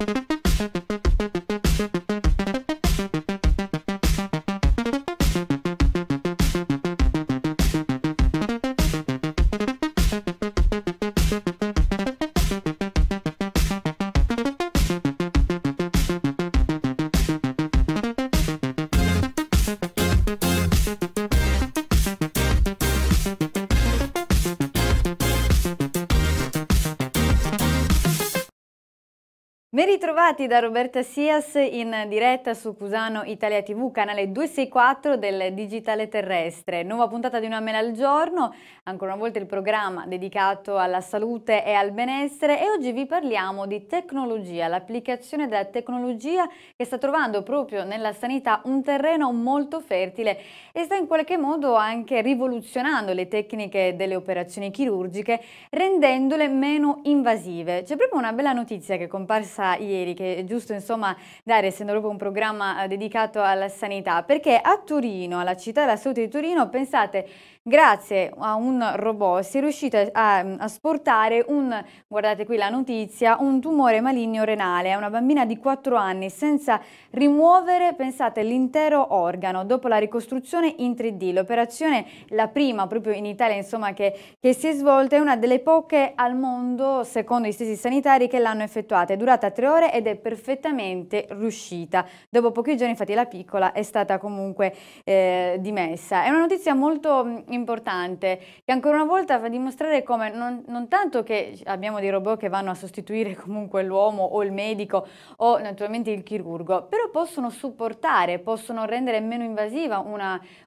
Thank you. Bentrovati da Roberta Sias in diretta su Cusano Italia TV, canale 264 del Digitale Terrestre. Nuova puntata di una mela al giorno, ancora una volta il programma dedicato alla salute e al benessere e oggi vi parliamo di tecnologia, l'applicazione della tecnologia che sta trovando proprio nella sanità un terreno molto fertile e sta in qualche modo anche rivoluzionando le tecniche delle operazioni chirurgiche rendendole meno invasive. C'è proprio una bella notizia che è comparsa ieri che è giusto insomma dare, essendo proprio un programma eh, dedicato alla sanità, perché a Torino, alla città della salute di Torino pensate, grazie a un robot si è riuscito a, mm, a sportare un, guardate qui la notizia, un tumore maligno renale a una bambina di 4 anni senza rimuovere, pensate, l'intero organo dopo la ricostruzione in 3D. L'operazione, la prima proprio in Italia insomma che, che si è svolta, è una delle poche al mondo, secondo i stessi sanitari, che l'hanno effettuata. È durata 3 ore ed è perfettamente riuscita. Dopo pochi giorni infatti la piccola è stata comunque eh, dimessa. È una notizia molto mm, importante che ancora una volta fa dimostrare come non, non tanto che abbiamo dei robot che vanno a sostituire comunque l'uomo o il medico o naturalmente il chirurgo, però possono supportare, possono rendere meno invasiva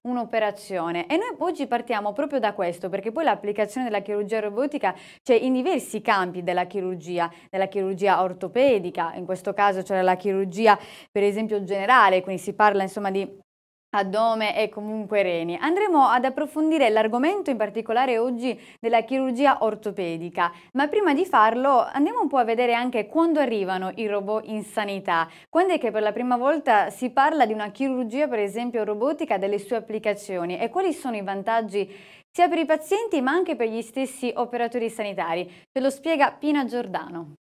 un'operazione e noi oggi partiamo proprio da questo perché poi l'applicazione della chirurgia robotica c'è cioè in diversi campi della chirurgia, della chirurgia ortopedica, in questo caso c'è cioè la chirurgia per esempio generale, quindi si parla insomma di addome e comunque reni. Andremo ad approfondire l'argomento in particolare oggi della chirurgia ortopedica, ma prima di farlo andiamo un po' a vedere anche quando arrivano i robot in sanità, quando è che per la prima volta si parla di una chirurgia per esempio robotica, delle sue applicazioni e quali sono i vantaggi sia per i pazienti ma anche per gli stessi operatori sanitari. Ce lo spiega Pina Giordano.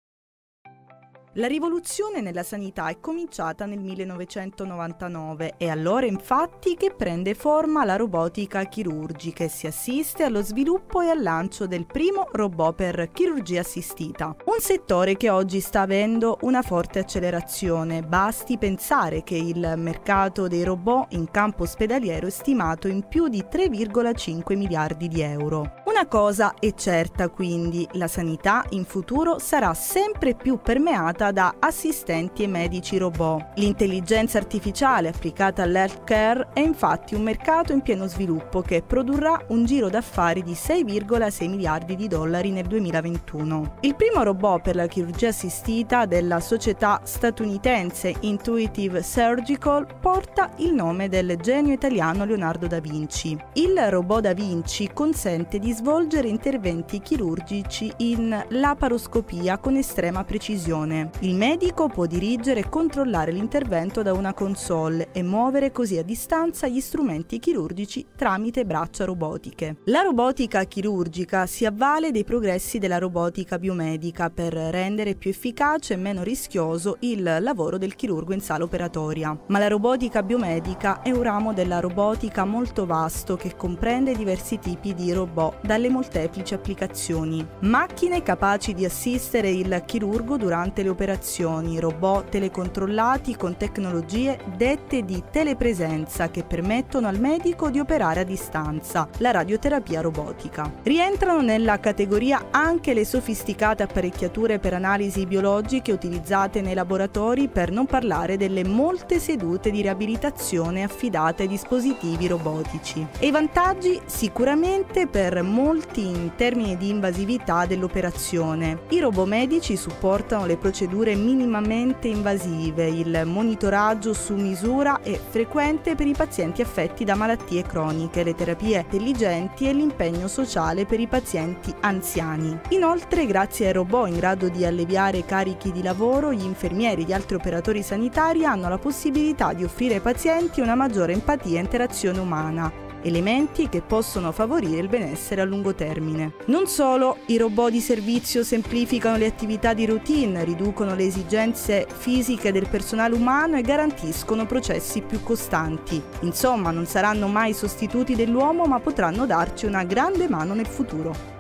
La rivoluzione nella sanità è cominciata nel 1999, è allora infatti che prende forma la robotica chirurgica e si assiste allo sviluppo e al lancio del primo robot per chirurgia assistita. Un settore che oggi sta avendo una forte accelerazione, basti pensare che il mercato dei robot in campo ospedaliero è stimato in più di 3,5 miliardi di euro. Una cosa è certa quindi, la sanità in futuro sarà sempre più permeata guidata da assistenti e medici robot. L'intelligenza artificiale applicata all'healthcare è infatti un mercato in pieno sviluppo che produrrà un giro d'affari di 6,6 miliardi di dollari nel 2021. Il primo robot per la chirurgia assistita della società statunitense Intuitive Surgical porta il nome del genio italiano Leonardo da Vinci. Il robot da Vinci consente di svolgere interventi chirurgici in laparoscopia con estrema precisione. Il medico può dirigere e controllare l'intervento da una console e muovere così a distanza gli strumenti chirurgici tramite braccia robotiche. La robotica chirurgica si avvale dei progressi della robotica biomedica per rendere più efficace e meno rischioso il lavoro del chirurgo in sala operatoria. Ma la robotica biomedica è un ramo della robotica molto vasto che comprende diversi tipi di robot dalle molteplici applicazioni. Macchine capaci di assistere il chirurgo durante le operazioni operazioni, robot telecontrollati con tecnologie dette di telepresenza che permettono al medico di operare a distanza, la radioterapia robotica. Rientrano nella categoria anche le sofisticate apparecchiature per analisi biologiche utilizzate nei laboratori per non parlare delle molte sedute di riabilitazione affidate ai dispositivi robotici. E i vantaggi sicuramente per molti in termini di invasività dell'operazione. I robot medici supportano le procedure procedure minimamente invasive, il monitoraggio su misura e frequente per i pazienti affetti da malattie croniche, le terapie intelligenti e l'impegno sociale per i pazienti anziani. Inoltre, grazie ai robot in grado di alleviare carichi di lavoro, gli infermieri e gli altri operatori sanitari hanno la possibilità di offrire ai pazienti una maggiore empatia e interazione umana elementi che possono favorire il benessere a lungo termine. Non solo, i robot di servizio semplificano le attività di routine, riducono le esigenze fisiche del personale umano e garantiscono processi più costanti. Insomma, non saranno mai sostituti dell'uomo ma potranno darci una grande mano nel futuro.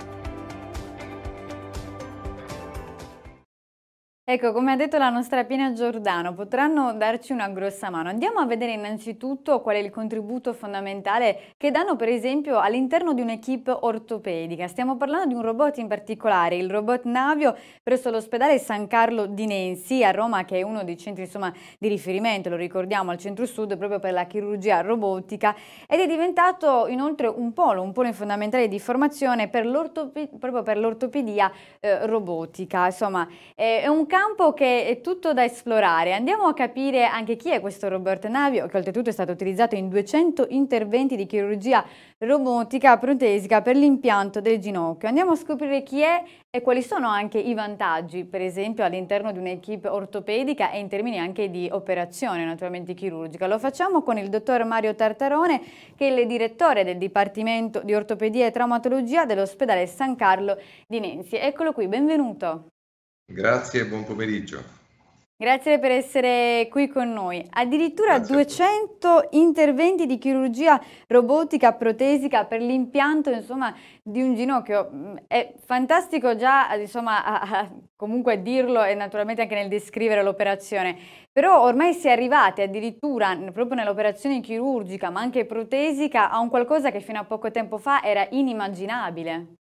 Ecco, come ha detto la nostra Pina Giordano, potranno darci una grossa mano. Andiamo a vedere innanzitutto qual è il contributo fondamentale che danno per esempio all'interno di un'equipe ortopedica. Stiamo parlando di un robot in particolare, il robot Navio presso l'ospedale San Carlo di Nensi a Roma che è uno dei centri insomma, di riferimento, lo ricordiamo, al centro sud proprio per la chirurgia robotica ed è diventato inoltre un polo, un polo fondamentale di formazione per proprio per l'ortopedia eh, robotica. Insomma, è un cambio campo che è tutto da esplorare. Andiamo a capire anche chi è questo Robert Navio, che oltretutto è stato utilizzato in 200 interventi di chirurgia robotica protesica per l'impianto del ginocchio. Andiamo a scoprire chi è e quali sono anche i vantaggi, per esempio all'interno di un'equipe ortopedica e in termini anche di operazione naturalmente chirurgica. Lo facciamo con il dottor Mario Tartarone, che è il direttore del Dipartimento di Ortopedia e Traumatologia dell'ospedale San Carlo di Nenzi. Eccolo qui, benvenuto. Grazie e buon pomeriggio. Grazie per essere qui con noi. Addirittura Grazie 200 interventi di chirurgia robotica protesica per l'impianto di un ginocchio. Mm, è fantastico già insomma, a, a, comunque dirlo e naturalmente anche nel descrivere l'operazione. Però ormai si è arrivati addirittura proprio nell'operazione chirurgica ma anche protesica a un qualcosa che fino a poco tempo fa era inimmaginabile.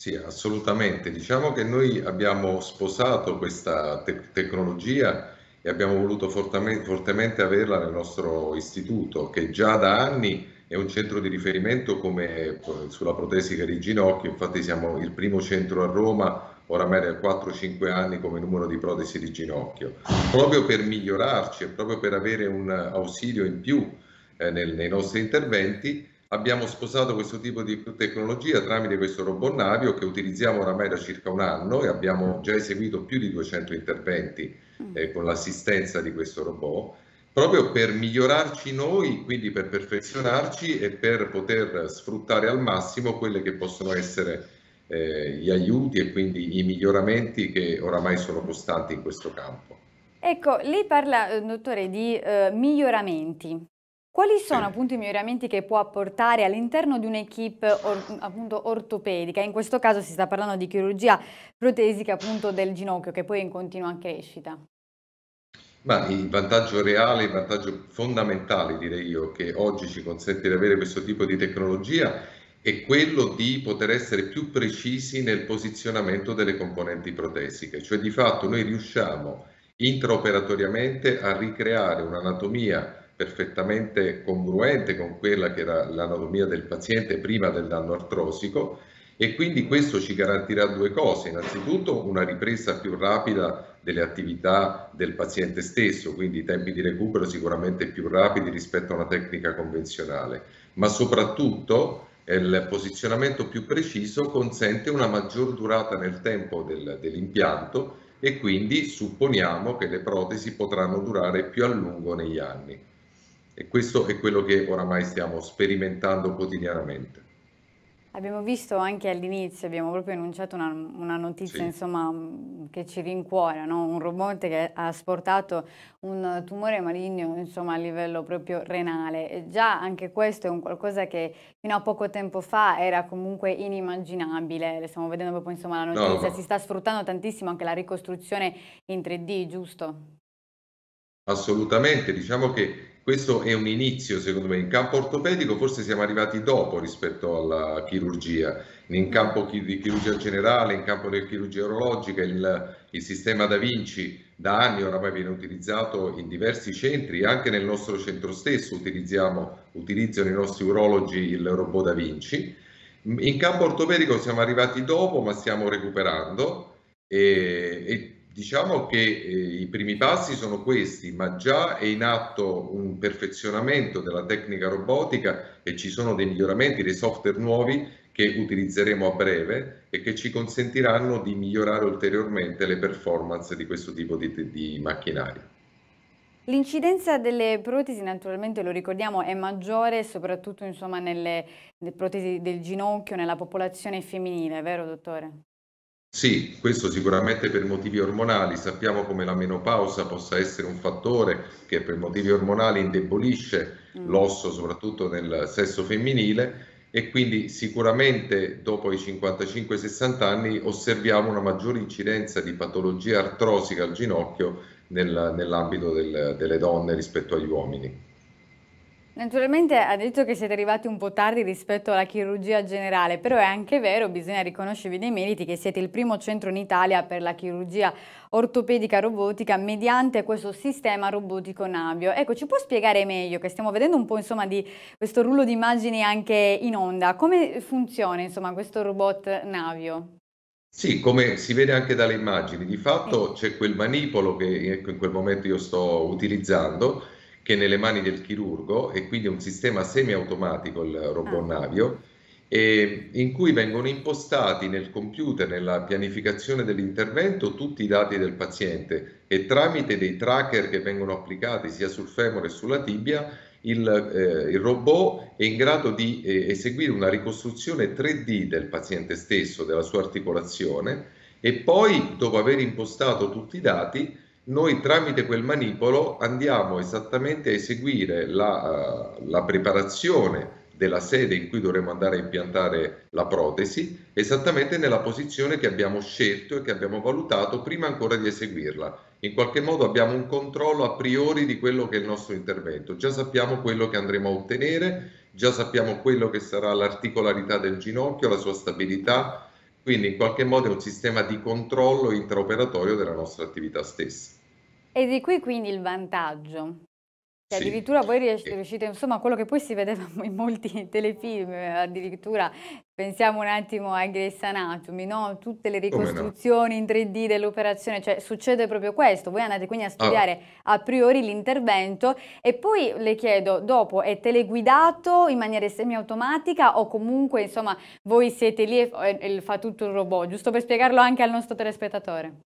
Sì, assolutamente. Diciamo che noi abbiamo sposato questa te- tecnologia e abbiamo voluto fortame- fortemente averla nel nostro istituto, che già da anni è un centro di riferimento come eh, sulla protesica di ginocchio, infatti siamo il primo centro a Roma oramai da 4-5 anni come numero di protesi di ginocchio, proprio per migliorarci, e proprio per avere un ausilio in più eh, nel, nei nostri interventi abbiamo sposato questo tipo di tecnologia tramite questo robot navio che utilizziamo oramai da circa un anno e abbiamo mm. già eseguito più di 200 interventi mm. eh, con l'assistenza di questo robot proprio per migliorarci noi, quindi per perfezionarci e per poter sfruttare al massimo quelle che possono essere eh, gli aiuti e quindi i miglioramenti che oramai sono costanti in questo campo. Ecco, lei parla, eh, dottore, di eh, miglioramenti. Quali sono appunto i miglioramenti che può apportare all'interno di un'equipe or ortopedica? In questo caso si sta parlando di chirurgia protesica appunto del ginocchio che poi è in continua crescita. Ma il vantaggio reale, il vantaggio fondamentale direi io che oggi ci consente di avere questo tipo di tecnologia è quello di poter essere più precisi nel posizionamento delle componenti protesiche, cioè di fatto noi riusciamo intraoperatoriamente a ricreare un'anatomia perfettamente congruente con quella che era l'anatomia del paziente prima del danno artrosico e quindi questo ci garantirà due cose, innanzitutto una ripresa più rapida delle attività del paziente stesso, quindi tempi di recupero sicuramente più rapidi rispetto a una tecnica convenzionale, ma soprattutto eh, il posizionamento più preciso consente una maggior durata nel tempo del, dell'impianto e quindi supponiamo che le protesi potranno durare più a lungo negli anni e questo è quello che oramai stiamo sperimentando quotidianamente. Abbiamo visto anche all'inizio, abbiamo proprio enunciato una, una notizia sì. insomma, mm, che ci rincuora, no? un robot che ha asportato un tumore maligno insomma, a livello proprio renale. E già anche questo è un qualcosa che fino a poco tempo fa era comunque inimmaginabile, Le stiamo vedendo proprio insomma, la notizia, no, si sta sfruttando tantissimo anche la ricostruzione in 3D, giusto? Assolutamente, diciamo che questo è un inizio secondo me. In campo ortopedico forse siamo arrivati dopo rispetto alla chirurgia, in campo di chirurgia generale, in campo di chirurgia urologica, il, il sistema Da Vinci da anni oramai viene utilizzato in diversi centri, anche nel nostro centro stesso utilizzano i nostri urologi il robot Da Vinci. In campo ortopedico siamo arrivati dopo ma stiamo recuperando e, e Diciamo che eh, i primi passi sono questi, ma già è in atto un perfezionamento della tecnica robotica e ci sono dei miglioramenti, dei software nuovi che utilizzeremo a breve e che ci consentiranno di migliorare ulteriormente le performance di questo tipo di, di macchinari. L'incidenza delle protesi naturalmente lo ricordiamo è maggiore soprattutto insomma, nelle, nelle protesi del ginocchio nella popolazione femminile, vero dottore? Sì, questo sicuramente per motivi ormonali. Sappiamo come la menopausa possa essere un fattore che per motivi ormonali indebolisce mm. l'osso, soprattutto nel sesso femminile, e quindi sicuramente dopo i 55-60 anni osserviamo una maggiore incidenza di patologia artrosica al ginocchio nel, nell'ambito del, delle donne rispetto agli uomini. Naturalmente ha detto che siete arrivati un po' tardi rispetto alla chirurgia generale, però è anche vero, bisogna riconoscervi dei meriti, che siete il primo centro in Italia per la chirurgia ortopedica robotica mediante questo sistema robotico Navio. Ecco, ci può spiegare meglio, che stiamo vedendo un po' insomma di questo rullo di immagini anche in onda, come funziona insomma questo robot Navio? Sì, come si vede anche dalle immagini, di fatto c'è quel manipolo che ecco, in quel momento io sto utilizzando che è nelle mani del chirurgo e quindi un sistema semiautomatico il robot ah. navio in cui vengono impostati nel computer, nella pianificazione dell'intervento, tutti i dati del paziente e tramite dei tracker che vengono applicati sia sul femore che sulla tibia, il, eh, il robot è in grado di eh, eseguire una ricostruzione 3D del paziente stesso, della sua articolazione e poi, dopo aver impostato tutti i dati, noi tramite quel manipolo andiamo esattamente a eseguire la, eh, la preparazione della sede in cui dovremo andare a impiantare la protesi, esattamente nella posizione che abbiamo scelto e che abbiamo valutato prima ancora di eseguirla. In qualche modo abbiamo un controllo a priori di quello che è il nostro intervento, già sappiamo quello che andremo a ottenere, già sappiamo quello che sarà l'articolarità del ginocchio, la sua stabilità, quindi in qualche modo è un sistema di controllo intraoperatorio della nostra attività stessa. E di qui quindi il vantaggio. Cioè, sì. Addirittura voi riuscite, insomma, a quello che poi si vedeva in molti telefilm, addirittura pensiamo un attimo a Grace Anatomy, no? tutte le ricostruzioni no? in 3D dell'operazione, cioè succede proprio questo, voi andate quindi a ah. studiare ah. a priori l'intervento e poi le chiedo, dopo è teleguidato in maniera semiautomatica o comunque insomma voi siete lì e, e, e fa tutto il robot, giusto per spiegarlo anche al nostro telespettatore?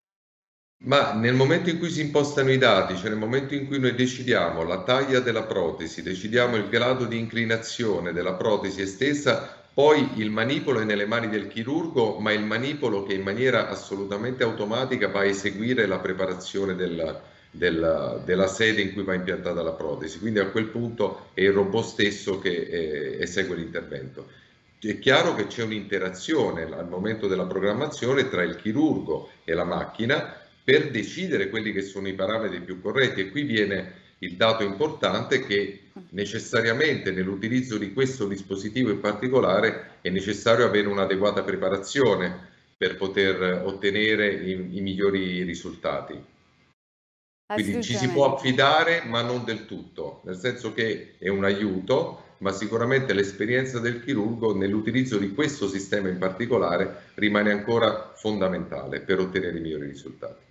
Ma nel momento in cui si impostano i dati, cioè nel momento in cui noi decidiamo la taglia della protesi, decidiamo il grado di inclinazione della protesi stessa, poi il manipolo è nelle mani del chirurgo, ma il manipolo che in maniera assolutamente automatica va a eseguire la preparazione del, del, della sede in cui va impiantata la protesi. Quindi a quel punto è il robot stesso che eh, esegue l'intervento. È chiaro che c'è un'interazione al momento della programmazione tra il chirurgo e la macchina per decidere quelli che sono i parametri più corretti e qui viene il dato importante che necessariamente nell'utilizzo di questo dispositivo in particolare è necessario avere un'adeguata preparazione per poter ottenere i, i migliori risultati. Quindi ci si può affidare ma non del tutto, nel senso che è un aiuto, ma sicuramente l'esperienza del chirurgo nell'utilizzo di questo sistema in particolare rimane ancora fondamentale per ottenere i migliori risultati.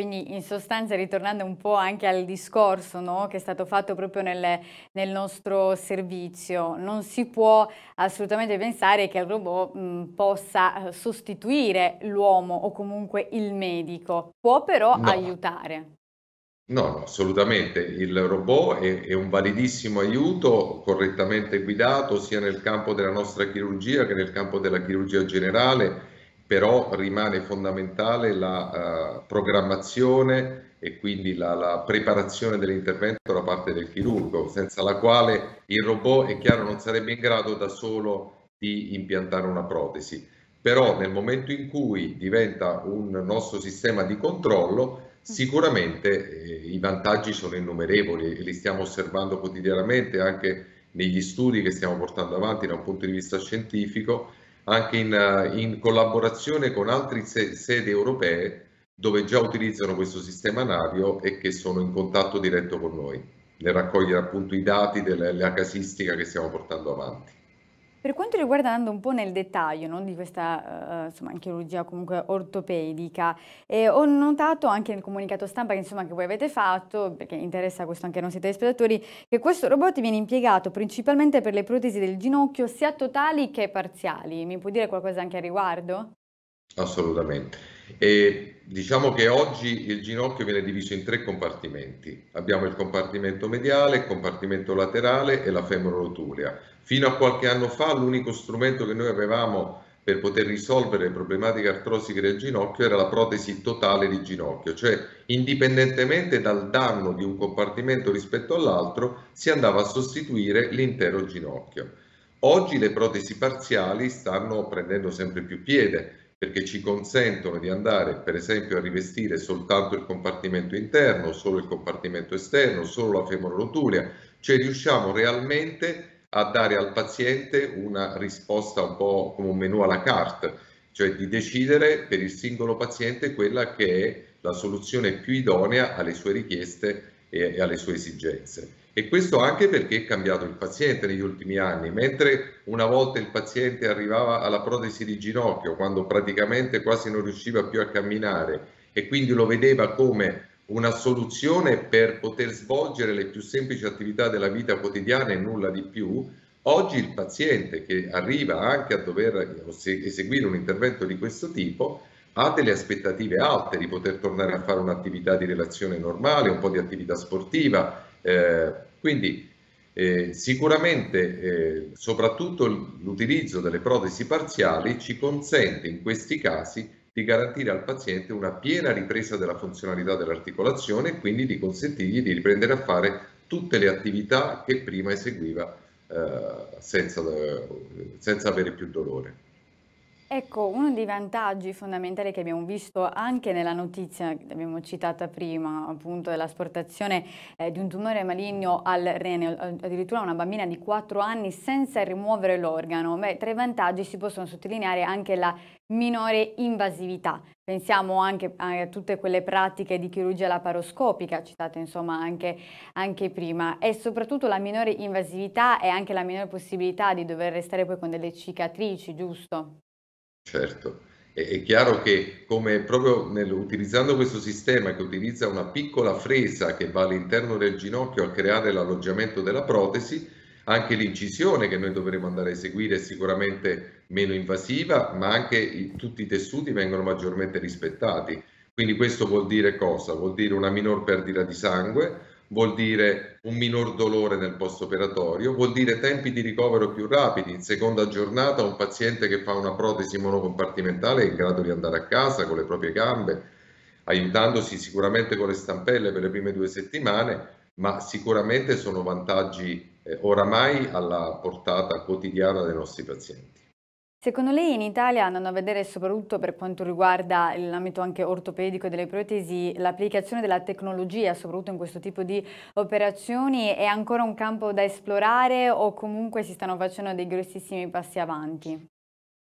Quindi in sostanza ritornando un po' anche al discorso no, che è stato fatto proprio nel, nel, nostro servizio, non si può assolutamente pensare che il robot mh, possa eh, sostituire l'uomo o comunque il medico, può però no. aiutare. No, no, assolutamente. Il robot è, è, un validissimo aiuto, correttamente guidato, sia nel campo della nostra chirurgia che nel campo della chirurgia generale però rimane fondamentale la uh, programmazione e quindi la, la preparazione dell'intervento da parte del chirurgo, senza la quale il robot, è chiaro, non sarebbe in grado da solo di impiantare una protesi. Però nel momento in cui diventa un nostro sistema di controllo, sicuramente eh, i vantaggi sono innumerevoli e li stiamo osservando quotidianamente anche negli studi che stiamo portando avanti da un punto di vista scientifico anche in, eh, in collaborazione con altre sedi europee dove già utilizzano questo sistema Navio e che sono in contatto diretto con noi nel raccogliere appunto i dati della casistica che stiamo portando avanti. Per quanto riguarda andando un po' nel dettaglio no, di questa uh, insomma, chirurgia comunque ortopedica, eh, ho notato anche nel comunicato stampa che, insomma, che voi avete fatto, perché interessa questo anche ai nostri telespettatori, che questo robot viene impiegato principalmente per le protesi del ginocchio sia totali che parziali. Mi può dire qualcosa anche a riguardo? Assolutamente. E diciamo che oggi il ginocchio viene diviso in tre compartimenti. Abbiamo il compartimento mediale, il compartimento laterale e la femorolotulea. Fino a qualche anno fa l'unico strumento che noi avevamo per poter risolvere le problematiche artrosiche del ginocchio era la protesi totale di ginocchio, cioè indipendentemente dal danno di un compartimento rispetto all'altro si andava a sostituire l'intero ginocchio. Oggi le protesi parziali stanno prendendo sempre più piede, perché ci consentono di andare per esempio a rivestire soltanto il compartimento interno, solo il compartimento esterno, solo la femorotulia, cioè riusciamo realmente a dare al paziente una risposta un po' come un menù alla carte, cioè di decidere per il singolo paziente quella che è la soluzione più idonea alle sue richieste e alle sue esigenze. E questo anche perché è cambiato il paziente negli ultimi anni, mentre una volta il paziente arrivava alla protesi di ginocchio, quando praticamente quasi non riusciva più a camminare e quindi lo vedeva come una soluzione per poter svolgere le più semplici attività della vita quotidiana e nulla di più, oggi il paziente che arriva anche a dover eseguire un intervento di questo tipo ha delle aspettative alte di poter tornare a fare un'attività di relazione normale, un po' di attività sportiva, eh, quindi eh, sicuramente eh, soprattutto l'utilizzo delle protesi parziali ci consente in questi casi di garantire al paziente una piena ripresa della funzionalità dell'articolazione e quindi di consentirgli di riprendere a fare tutte le attività che prima eseguiva eh, senza, eh, senza avere più dolore. Ecco, uno dei vantaggi fondamentali che abbiamo visto anche nella notizia che abbiamo citata prima, appunto dell'asportazione eh, di un tumore maligno al rene, addirittura una bambina di 4 anni senza rimuovere l'organo, tra i vantaggi si possono sottolineare anche la minore invasività. Pensiamo anche a tutte quelle pratiche di chirurgia laparoscopica, citate insomma anche, anche, prima, e soprattutto la minore invasività e anche la minore possibilità di dover restare poi con delle cicatrici, giusto? Certo, è, è chiaro che come proprio nel- utilizzando questo sistema che utilizza una piccola fresa che va all'interno del ginocchio a creare l'alloggiamento della protesi, anche l'incisione che noi dovremo andare a eseguire è sicuramente meno invasiva, ma anche i- tutti i tessuti vengono maggiormente rispettati. Quindi questo vuol dire cosa? Vuol dire una minor perdita di sangue, vuol dire un minor dolore nel post-operatorio, vuol dire tempi di ricovero più rapidi. In seconda giornata un paziente che fa una protesi monocompartimentale è in grado di andare a casa con le proprie gambe, aiutandosi sicuramente con le stampelle per le prime due settimane, ma sicuramente sono vantaggi eh, oramai alla portata quotidiana dei nostri pazienti. Secondo lei in Italia andando a vedere soprattutto per quanto riguarda l'ambito anche ortopedico e delle protesi, l'applicazione della tecnologia soprattutto in questo tipo di operazioni è ancora un campo da esplorare o comunque si stanno facendo dei grossissimi passi avanti?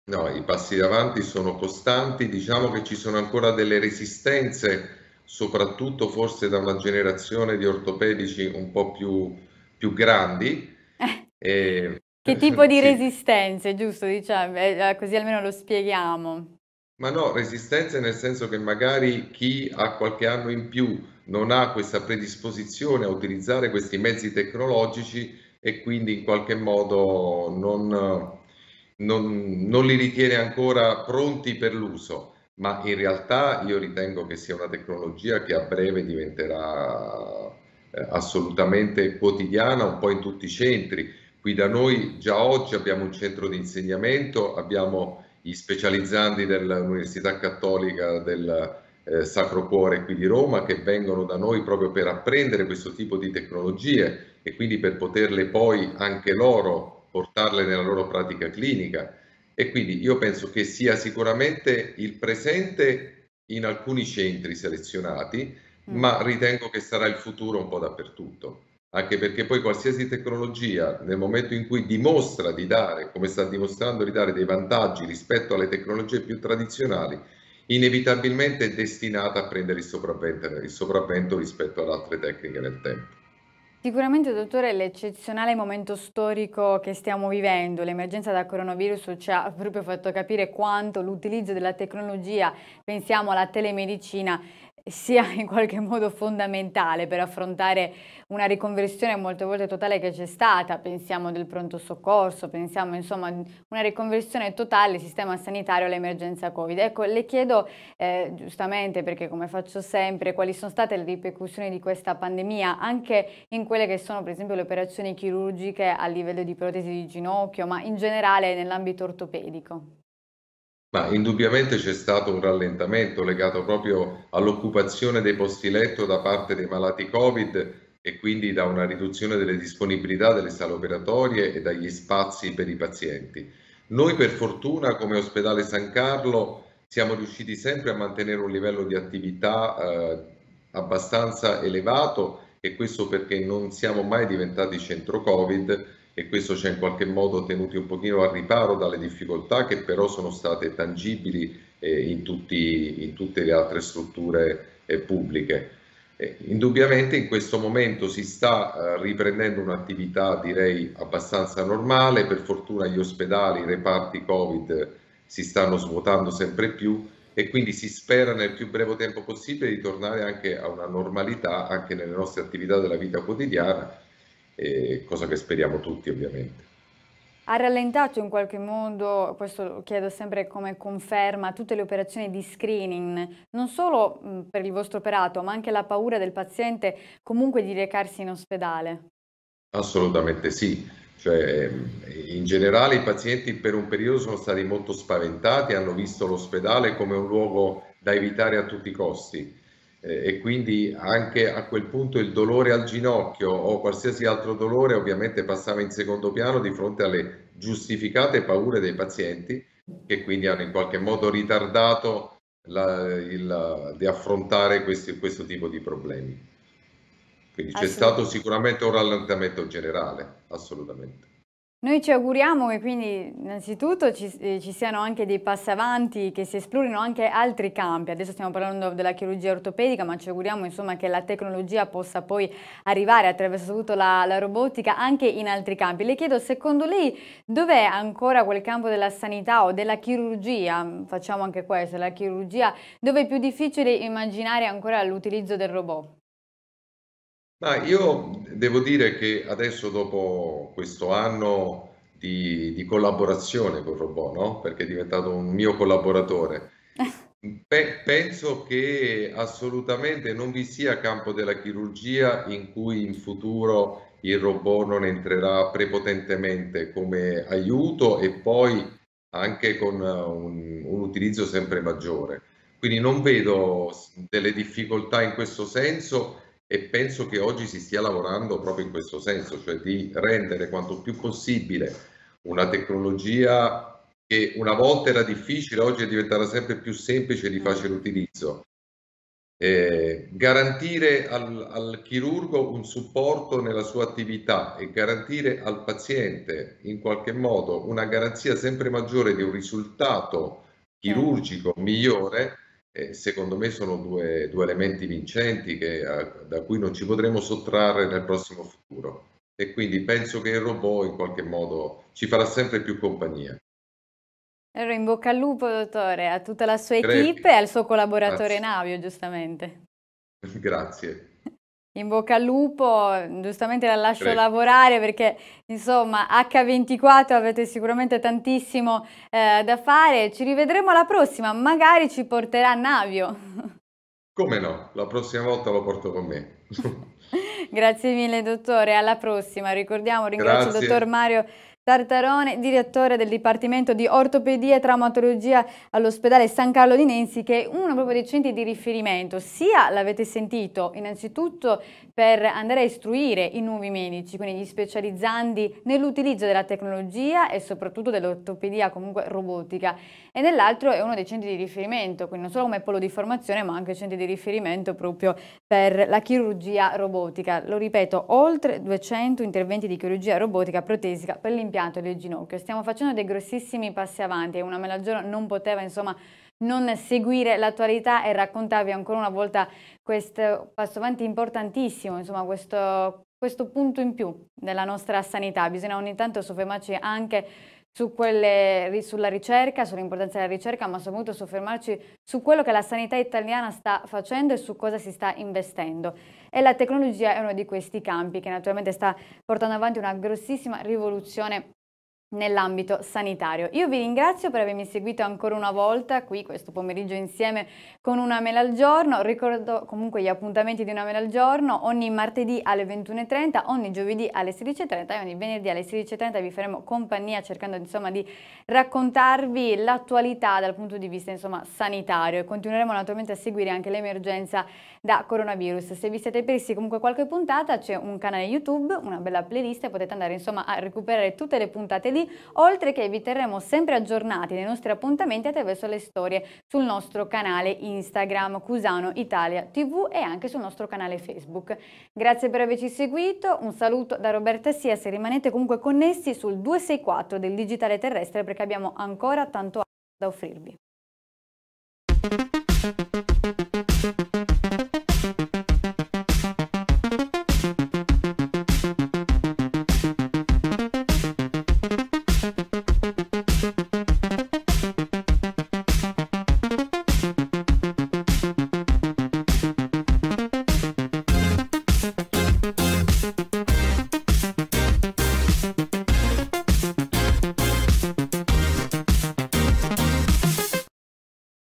No, i passi avanti sono costanti, diciamo che ci sono ancora delle resistenze, soprattutto forse da una generazione di ortopedici un po' più, più grandi. Eh. E che cioè, tipo di sì. resistenze, giusto? Diciamo, eh, eh, così almeno lo spieghiamo. Ma no, resistenze nel senso che magari chi ha qualche anno in più non ha questa predisposizione a utilizzare questi mezzi tecnologici e quindi in qualche modo non, non, non li ritiene ancora pronti per l'uso. Ma in realtà io ritengo che sia una tecnologia che a breve diventerà eh, assolutamente quotidiana un po' in tutti i centri Qui da noi già oggi abbiamo un centro di insegnamento, abbiamo gli specializzanti dell'Università Cattolica del eh, Sacro Cuore qui di Roma che vengono da noi proprio per apprendere questo tipo di tecnologie e quindi per poterle poi anche loro portarle nella loro pratica clinica. E quindi io penso che sia sicuramente il presente in alcuni centri selezionati, mm. ma ritengo che sarà il futuro un po' dappertutto anche perché poi qualsiasi tecnologia nel momento in cui dimostra di dare, come sta dimostrando di dare dei vantaggi rispetto alle tecnologie più tradizionali, inevitabilmente è destinata a prendere il sopravvento, il sopravvento rispetto ad altre tecniche nel tempo. Sicuramente, dottore, l'eccezionale momento storico che stiamo vivendo, l'emergenza da coronavirus ci ha proprio fatto capire quanto l'utilizzo della tecnologia, pensiamo alla telemedicina, sia in qualche modo fondamentale per affrontare una riconversione molte volte totale che c'è stata, pensiamo del pronto soccorso, pensiamo insomma una riconversione totale del sistema sanitario all'emergenza Covid. Ecco, le chiedo eh, giustamente, perché come faccio sempre, quali sono state le ripercussioni di questa pandemia anche in quelle che sono per esempio le operazioni chirurgiche a livello di protesi di ginocchio, ma in generale nell'ambito ortopedico? Ma indubbiamente c'è stato un rallentamento legato proprio all'occupazione dei posti letto da parte dei malati Covid e quindi da una riduzione delle disponibilità delle sale operatorie e dagli spazi per i pazienti. Noi per fortuna come ospedale San Carlo siamo riusciti sempre a mantenere un livello di attività eh, abbastanza elevato e questo perché non siamo mai diventati centro Covid, e questo ci ha in qualche modo tenuti un pochino al riparo dalle difficoltà che però sono state tangibili eh, in, tutti, in, tutte le altre strutture eh, pubbliche. Eh, indubbiamente in questo momento si sta eh, riprendendo un'attività direi abbastanza normale, per fortuna gli ospedali, i reparti Covid eh, si stanno svuotando sempre più e quindi si spera nel più breve tempo possibile di tornare anche a una normalità anche nelle nostre attività della vita quotidiana cosa che speriamo tutti ovviamente. Ha rallentato in qualche modo, questo chiedo sempre come conferma, tutte le operazioni di screening, non solo per il vostro operato, ma anche la paura del paziente comunque di recarsi in ospedale? Assolutamente sì. Cioè, in generale i pazienti per un periodo sono stati molto spaventati, hanno visto l'ospedale come un luogo da evitare a tutti i costi eh, e quindi anche a quel punto il dolore al ginocchio o qualsiasi altro dolore ovviamente passava in secondo piano di fronte alle giustificate paure dei pazienti che quindi hanno in qualche modo ritardato la, il, di affrontare questi, questo tipo di problemi. Quindi c'è stato sicuramente un rallentamento generale, assolutamente. Noi ci auguriamo che quindi innanzitutto ci, eh, ci, siano anche dei passi avanti, che si esplorino anche altri campi. Adesso stiamo parlando della chirurgia ortopedica, ma ci auguriamo insomma, che la tecnologia possa poi arrivare attraverso tutta la, la, robotica anche in altri campi. Le chiedo, secondo lei dov'è ancora quel campo della sanità o della chirurgia, facciamo anche questo, la chirurgia, dove è più difficile immaginare ancora l'utilizzo del robot? Ma io devo dire che adesso dopo questo anno di, di collaborazione con Robò, no? perché è diventato un mio collaboratore, pe- penso che assolutamente non vi sia campo della chirurgia in cui in futuro il robot non entrerà prepotentemente come aiuto e poi anche con un, un utilizzo sempre maggiore. Quindi non vedo delle difficoltà in questo senso e penso che oggi si stia lavorando proprio in questo senso, cioè di rendere quanto più possibile una tecnologia che una volta era difficile, oggi è diventata sempre più semplice e di facile utilizzo. Eh, garantire al, al chirurgo un supporto nella sua attività e garantire al paziente in qualche modo una garanzia sempre maggiore di un risultato chirurgico migliore eh, secondo me sono due, due elementi vincenti che, a, da cui non ci potremo sottrarre nel prossimo futuro. E quindi penso che il robot in qualche modo ci farà sempre più compagnia. Allora, in bocca al lupo, dottore, a tutta la sua equipe e al suo collaboratore Grazie. Navio, giustamente. Grazie. In bocca al lupo, giustamente la lascio Prego. lavorare perché insomma H24 avete sicuramente tantissimo eh, da fare. Ci rivedremo alla prossima, magari ci porterà Navio. Come no, la prossima volta lo porto con me. Grazie mille dottore, alla prossima. Ricordiamo, ringrazio Grazie. il dottor Mario. Tartarone, direttore del Dipartimento di Ortopedia e Traumatologia all'ospedale San Carlo di Nensi, che è uno proprio dei centri di riferimento, sia l'avete sentito innanzitutto per andare a istruire i nuovi medici, quindi gli specializzandi nell'utilizzo della tecnologia e soprattutto dell'ortopedia comunque robotica, e nell'altro è uno dei centri di riferimento, quindi non solo come polo di formazione ma anche centri di riferimento proprio per la chirurgia robotica. Lo ripeto, oltre 200 interventi di chirurgia robotica protesica per l'impianto del ginocchio. Stiamo facendo dei grossissimi passi avanti e una melagione non poteva insomma non seguire l'attualità e raccontarvi ancora una volta questo passo avanti importantissimo, insomma questo, questo punto in più della nostra sanità. Bisogna ogni tanto soffermarci anche su quelle, sulla ricerca, sull'importanza della ricerca, ma soprattutto soffermarci su quello che la sanità italiana sta facendo e su cosa si sta investendo. E la tecnologia è uno di questi campi che naturalmente sta portando avanti una grossissima rivoluzione nell'ambito sanitario. Io vi ringrazio per avermi seguito ancora una volta qui questo pomeriggio insieme con una mela al giorno, ricordo comunque gli appuntamenti di una mela al giorno ogni martedì alle 21.30, ogni giovedì alle 16.30 e ogni venerdì alle 16.30 vi faremo compagnia cercando insomma di raccontarvi l'attualità dal punto di vista insomma sanitario e continueremo naturalmente a seguire anche l'emergenza da coronavirus. Se vi siete persi comunque qualche puntata c'è un canale YouTube, una bella playlist e potete andare insomma a recuperare tutte le puntate lì quindi, oltre che vi terremo sempre aggiornati nei nostri appuntamenti attraverso le storie sul nostro canale Instagram Cusano Italia TV e anche sul nostro canale Facebook. Grazie per averci seguito, un saluto da Roberta Sia, se rimanete comunque connessi sul 264 del Digitale Terrestre perché abbiamo ancora tanto da offrirvi.